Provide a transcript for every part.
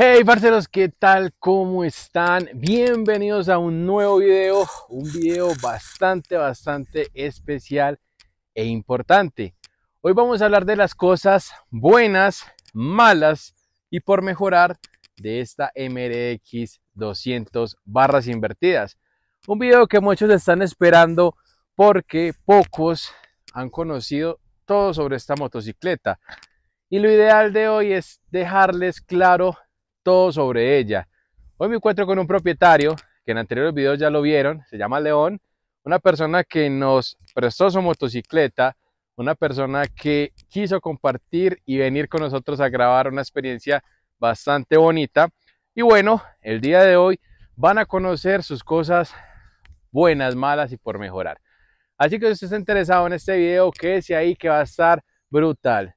Hey parceros, ¿qué tal? ¿Cómo están? Bienvenidos a un nuevo video, un video bastante, bastante especial e importante. Hoy vamos a hablar de las cosas buenas, malas y por mejorar de esta MRX 200 barras invertidas. Un video que muchos están esperando porque pocos han conocido todo sobre esta motocicleta. Y lo ideal de hoy es dejarles claro sobre ella. Hoy me encuentro con un propietario que en anteriores videos ya lo vieron, se llama León, una persona que nos prestó su motocicleta, una persona que quiso compartir y venir con nosotros a grabar una experiencia bastante bonita. Y bueno, el día de hoy van a conocer sus cosas buenas, malas y por mejorar. Así que si usted está interesado en este video, quédese ahí que va a estar brutal.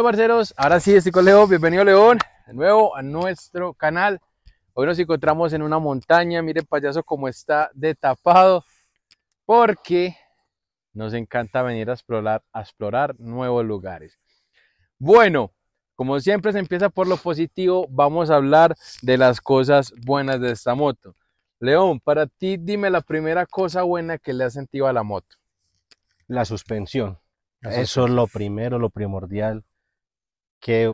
Hola parceros, ahora sí, estoy con León. Bienvenido, León, de nuevo a nuestro canal. Hoy nos encontramos en una montaña. Miren, payaso, cómo está de tapado. Porque nos encanta venir a explorar, a explorar nuevos lugares. Bueno, como siempre se empieza por lo positivo, vamos a hablar de las cosas buenas de esta moto. León, para ti dime la primera cosa buena que le has sentido a la moto. La suspensión. Eso es lo primero, lo primordial que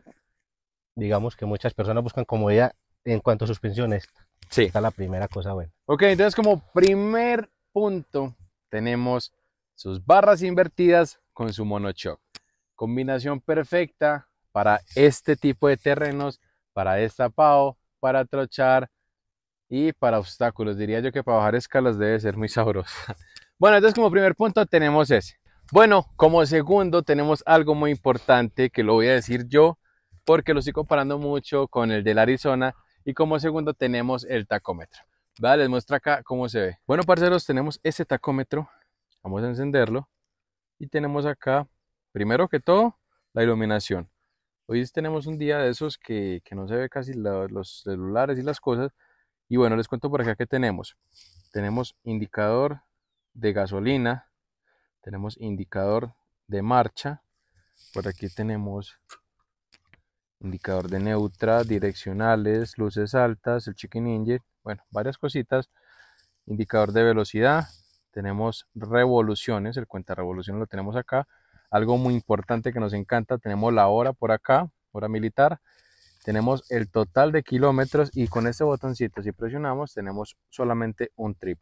digamos que muchas personas buscan comodidad en cuanto a suspensiones. Sí. Esta es la primera cosa buena. Ok, entonces como primer punto tenemos sus barras invertidas con su shock Combinación perfecta para este tipo de terrenos, para destapado, para trochar y para obstáculos. Diría yo que para bajar escalas debe ser muy sabroso. Bueno, entonces como primer punto tenemos ese. Bueno, como segundo tenemos algo muy importante que lo voy a decir yo porque lo estoy comparando mucho con el del Arizona y como segundo tenemos el tacómetro. Vale, les muestro acá cómo se ve. Bueno, parceros, tenemos este tacómetro. Vamos a encenderlo. Y tenemos acá, primero que todo, la iluminación. Hoy tenemos un día de esos que, no se ve casi los celulares y las cosas. Y bueno, les cuento por acá que tenemos. Tenemos indicador de gasolina, tenemos indicador de marcha por aquí tenemos indicador de neutra, direccionales, luces altas, el chicken engine, bueno, varias cositas, indicador de velocidad, tenemos revoluciones, el cuenta revoluciones lo tenemos acá, algo muy importante que nos encanta, tenemos la hora por acá, hora militar, tenemos el total de kilómetros y con este botoncito si presionamos tenemos solamente un trip.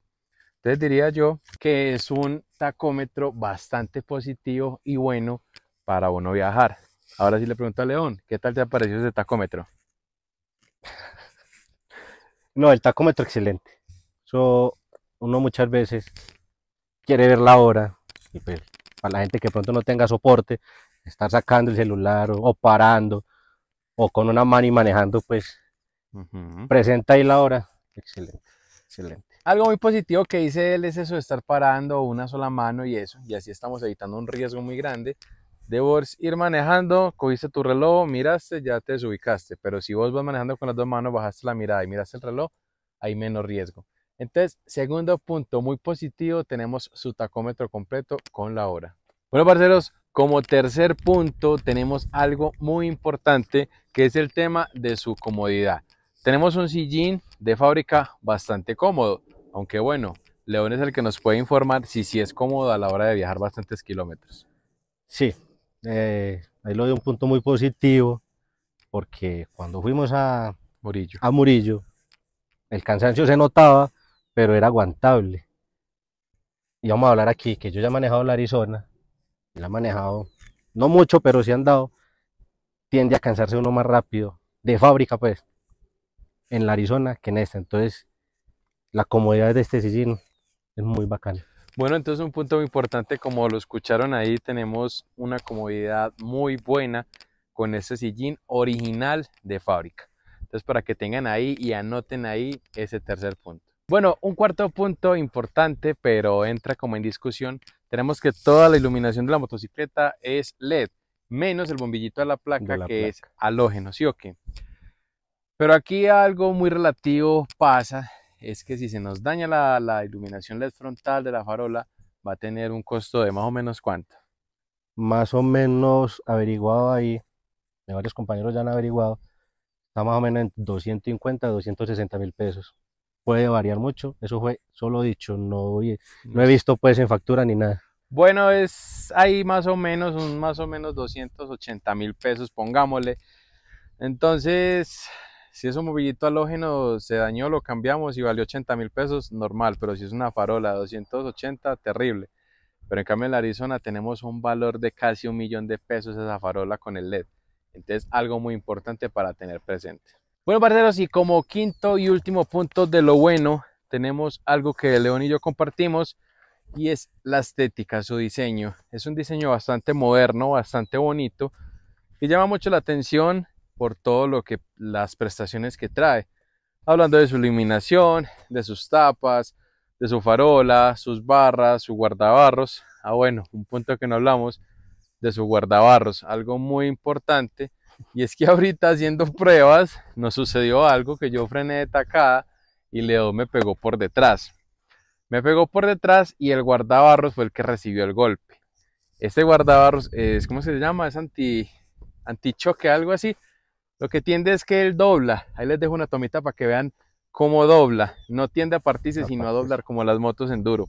Entonces diría yo que es un tacómetro bastante positivo y bueno para uno viajar. Ahora sí le pregunto a León, ¿qué tal te ha parecido ese tacómetro? No, el tacómetro excelente. uno muchas veces quiere ver la hora y pues, para la gente que pronto no tenga soporte, estar sacando el celular o, parando o con una mano y manejando, pues presenta ahí la hora. Excelente, excelente. Algo muy positivo que dice él es eso de estar parando una sola mano y eso, y así estamos evitando un riesgo muy grande de ir manejando, cogiste tu reloj, miraste, ya te ubicaste, pero si vos vas manejando con las dos manos, bajaste la mirada y miraste el reloj, hay menos riesgo. Entonces, segundo punto muy positivo, tenemos su tacómetro completo con la hora. Bueno, parceros, como tercer punto tenemos algo muy importante que es el tema de su comodidad. Tenemos un sillín de fábrica bastante cómodo. Aunque bueno, León es el que nos puede informar si sí es cómodo a la hora de viajar bastantes kilómetros. Sí, eh, ahí lo de un punto muy positivo, porque cuando fuimos a Murillo. a Murillo, el cansancio se notaba, pero era aguantable. Y vamos a hablar aquí, que yo ya he manejado la Arizona, la he manejado, no mucho, pero si han dado, tiende a cansarse uno más rápido, de fábrica pues, en la Arizona que en esta. Entonces, la comodidad de este sillín es muy bacana. Bueno, entonces un punto muy importante, como lo escucharon ahí, tenemos una comodidad muy buena con este sillín original de fábrica. Entonces, para que tengan ahí y anoten ahí ese tercer punto. Bueno, un cuarto punto importante, pero entra como en discusión, tenemos que toda la iluminación de la motocicleta es LED, menos el bombillito a la placa que es halógeno, ¿sí o qué? Pero aquí algo muy relativo pasa es que si se nos daña la, iluminación LED frontal de la farola, va a tener un costo de más o menos cuánto. Más o menos averiguado ahí, de varios compañeros ya han averiguado, está más o menos en 250 260 mil pesos. Puede variar mucho, eso fue solo dicho, no, no he visto pues en factura ni nada. Bueno, es ahí más o menos, un más o menos 280 mil pesos, pongámosle. Entonces, si es un movillito halógeno, se dañó, lo cambiamos y vale 80 mil pesos, normal. Pero si es una farola 280, terrible. Pero en cambio en Arizona tenemos un valor de casi un millón de pesos esa farola con el LED. Entonces algo muy importante para tener presente. Bueno, parceros, y como quinto y último punto de lo bueno, tenemos algo que León y yo compartimos y es la estética, su diseño. Es un diseño bastante moderno, bastante bonito, y llama mucho la atención por todo lo que las prestaciones que trae. Hablando de su iluminación, de sus tapas, de su farola, sus barras, su guardabarros. Ah, bueno, un punto que no hablamos de su guardabarros, algo muy importante. Y es que ahorita haciendo pruebas nos sucedió algo que yo frené de tacada y Leo me pegó por detrás. Me pegó por detrás y el guardabarros fue el que recibió el golpe. Este guardabarros es, ¿cómo se llama? Es anti, choque algo así. Lo que tiende es que él dobla. Ahí les dejo una tomita para que vean cómo dobla. No tiende a partirse, sino a doblar como las motos enduro.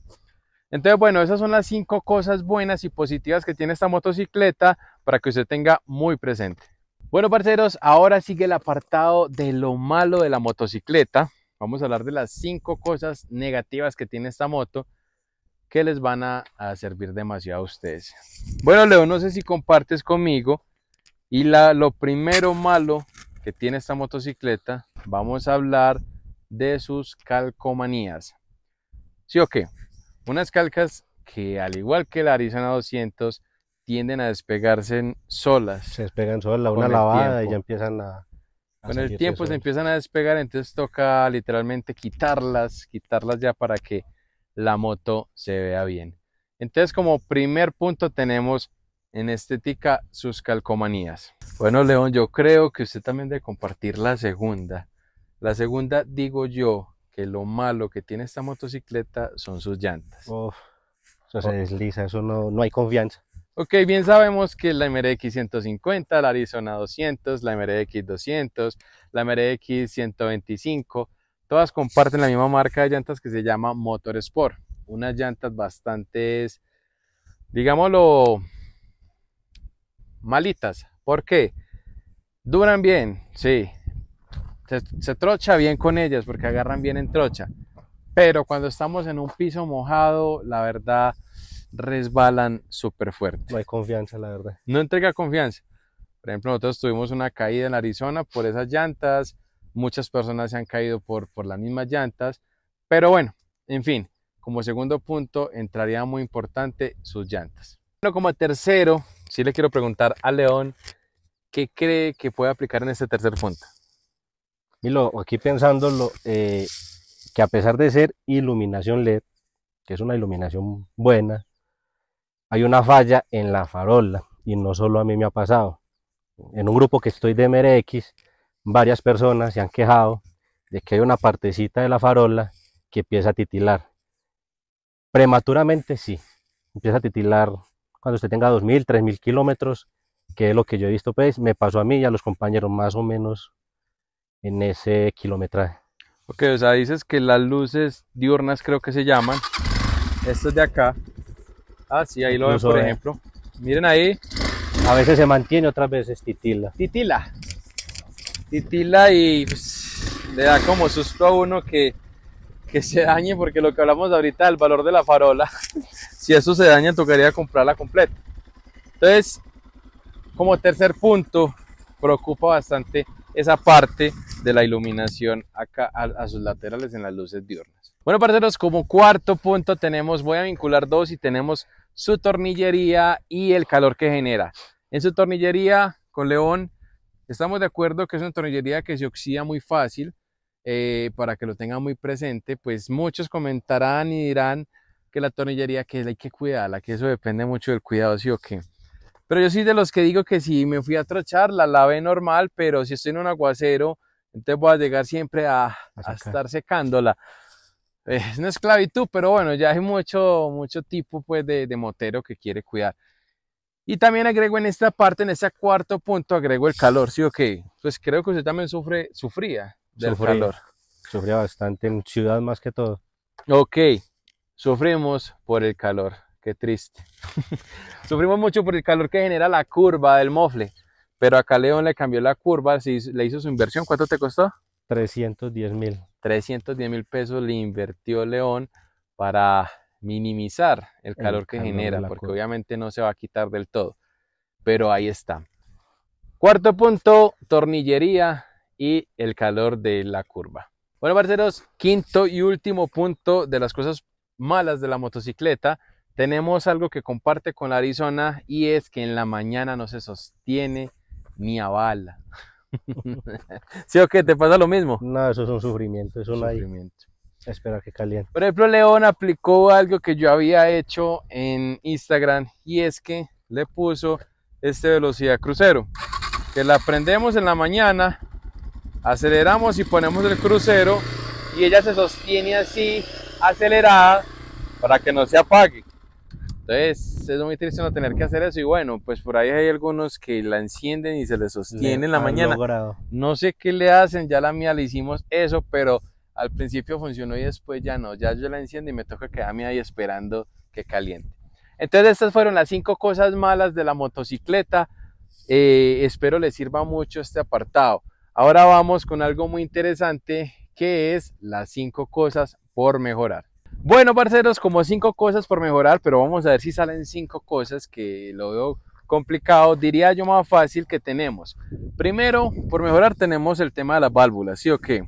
Entonces, bueno, esas son las cinco cosas buenas y positivas que tiene esta motocicleta para que usted tenga muy presente. Bueno, parceros, ahora sigue el apartado de lo malo de la motocicleta. Vamos a hablar de las cinco cosas negativas que tiene esta moto que les van a, a servir demasiado a ustedes. Bueno, Leo, no sé si compartes conmigo y lo primero malo que tiene esta motocicleta, vamos a hablar de sus calcomanías. ¿Sí o qué? Unas calcas que al igual que la Arizona 200 tienden a despegarse solas. Se despegan solas, una lavada y ya empiezan a con el tiempo se empiezan a despegar, entonces toca literalmente quitarlas, quitarlas ya para que la moto se vea bien. Entonces como primer punto tenemos en estética sus calcomanías. Bueno, León, yo creo que usted también debe compartir la segunda. La segunda, digo yo, que lo malo que tiene esta motocicleta son sus llantas. Uf, se desliza, eso no, no hay confianza. Ok, bien sabemos que la MRX 150, la Arizona 200, la MRX 200, la MRX 125, todas comparten la misma marca de llantas que se llama Motor Sport. Unas llantas bastantes, digámoslo, malitas. ¿Por qué? Duran bien, sí. Se, trocha bien con ellas porque agarran bien en trocha. Pero cuando estamos en un piso mojado, la verdad, resbalan súper fuerte. No hay confianza, la verdad. No entrega confianza. Por ejemplo, nosotros tuvimos una caída en Arizona por esas llantas. Muchas personas se han caído por, por las mismas llantas. Pero bueno, en fin, como segundo punto entraría muy importante sus llantas. Bueno, como tercero, sí le quiero preguntar a León, ¿qué cree que puede aplicar en este tercer punto? Milo, aquí pensándolo, eh, que a pesar de ser iluminación LED, que es una iluminación buena, hay una falla en la farola y no solo a mí me ha pasado. En un grupo que estoy de MRX, varias personas se han quejado de que hay una partecita de la farola que empieza a titilar. Prematuramente sí, empieza a titilar cuando usted tenga 2.000, 3.000 kilómetros, que es lo que yo he visto, pues me pasó a mí y a los compañeros más o menos en ese kilometraje. Ok, o sea, dices que las luces diurnas creo que se llaman, estas de acá, ah, sí, ahí lo ven, por ejemplo, miren ahí. A veces se mantiene, otras veces titila. Titila. Titila y pues, le da como susto a uno que que se dañe, porque lo que hablamos ahorita el valor de la farola, si eso se daña, tocaría comprarla completa. Entonces, como tercer punto, preocupa bastante esa parte de la iluminación acá a, sus laterales en las luces diurnas. Bueno, parceros, como cuarto punto tenemos, voy a vincular dos y tenemos su tornillería y el calor que genera. En su tornillería con León estamos de acuerdo que es una tornillería que se oxida muy fácil, eh, para que lo tengan muy presente, pues muchos comentarán y dirán que la tornillería que hay que cuidarla, que eso depende mucho del cuidado, sí o qué. Pero yo soy de los que digo que si me fui a trochar, la lave normal, pero si estoy en un aguacero, entonces voy a llegar siempre a, a, estar secándola. Es una esclavitud, pero bueno, ya hay mucho, mucho tipo pues, de, motero que quiere cuidar. Y también agrego en esta parte, en ese cuarto punto, agrego el calor, ¿sí o qué? Pues creo que usted también sufre, sufría del calor. Sufría bastante en ciudad más que todo. Ok, sufrimos por el calor, qué triste. Sufrimos mucho por el calor que genera la curva del mofle, pero acá León le cambió la curva, le hizo su inversión, ¿cuánto te costó? 310 mil. 310 mil pesos le invirtió León para minimizar el calor que genera, porque obviamente no se va a quitar del todo, pero ahí está. Cuarto punto, tornillería y el calor de la curva. Bueno, parceros, quinto y último punto de las cosas malas de la motocicleta, tenemos algo que comparte con la Arizona y es que en la mañana no se sostiene ni a bala. ¿Sí o qué? ¿Te pasa lo mismo? No, eso es un sufrimiento, eso no hay. Espera que caliente. Por ejemplo, León aplicó algo que yo había hecho en Instagram y es que le puso este velocidad crucero, que la prendemos en la mañana aceleramos y ponemos el crucero y ella se sostiene así, acelerada, para que no se apague. Entonces es muy triste no tener que hacer eso y bueno, pues por ahí hay algunos que la encienden y se les sostiene le en la mañana. No sé qué le hacen, ya la mía le hicimos eso, pero al principio funcionó y después ya no, ya yo la enciendo y me toca quedarme ahí esperando que caliente. Entonces estas fueron las cinco cosas malas de la motocicleta. Eh, espero les sirva mucho este apartado. Ahora vamos con algo muy interesante que es las cinco cosas por mejorar. Bueno, parceros, como cinco cosas por mejorar, pero vamos a ver si salen cinco cosas que lo veo complicado, diría yo más fácil que tenemos. Primero, por mejorar tenemos el tema de las válvulas, ¿sí o qué?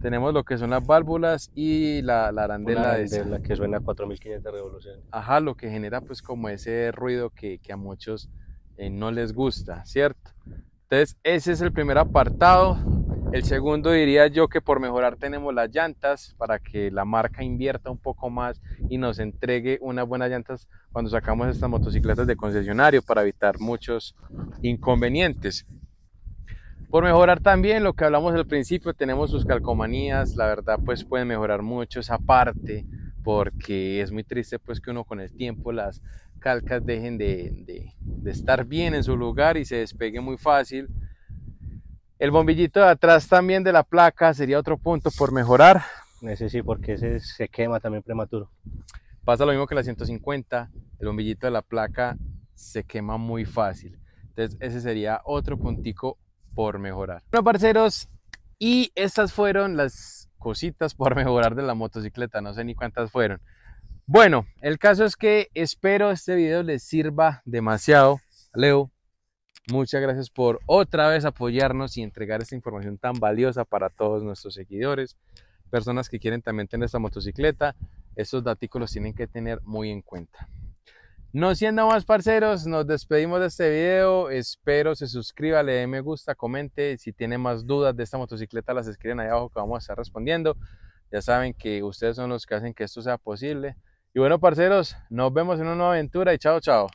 Tenemos lo que son las válvulas y la, arandela, de arandela que suena a 4500 revoluciones. Ajá, lo que genera pues como ese ruido que, a muchos eh, no les gusta, ¿cierto? Entonces, ese es el primer apartado. El segundo diría yo que por mejorar tenemos las llantas para que la marca invierta un poco más y nos entregue unas buenas llantas cuando sacamos estas motocicletas de concesionario para evitar muchos inconvenientes. Por mejorar también lo que hablamos al principio, tenemos sus calcomanías, la verdad pues pueden mejorar mucho esa parte porque es muy triste pues que uno con el tiempo las calcas dejen de, estar bien en su lugar y se despegue muy fácil. El bombillito de atrás también de la placa sería otro punto por mejorar. Ese sí, porque ese se quema también prematuro. Pasa lo mismo que la 150, el bombillito de la placa se quema muy fácil. Entonces ese sería otro puntico por mejorar. Bueno, parceros, y estas fueron las cositas por mejorar de la motocicleta. No sé ni cuántas fueron. Bueno, el caso es que espero este video les sirva demasiado. Leo, muchas gracias por otra vez apoyarnos y entregar esta información tan valiosa para todos nuestros seguidores, personas que quieren también tener esta motocicleta. Estos datos los tienen que tener muy en cuenta. No siendo más parceros, nos despedimos de este video. Espero se suscriba, le dé me gusta, comente. Si tiene más dudas de esta motocicleta, las escriben ahí abajo que vamos a estar respondiendo. Ya saben que ustedes son los que hacen que esto sea posible. Y bueno, parceros, nos vemos en una nueva aventura y chao, chao.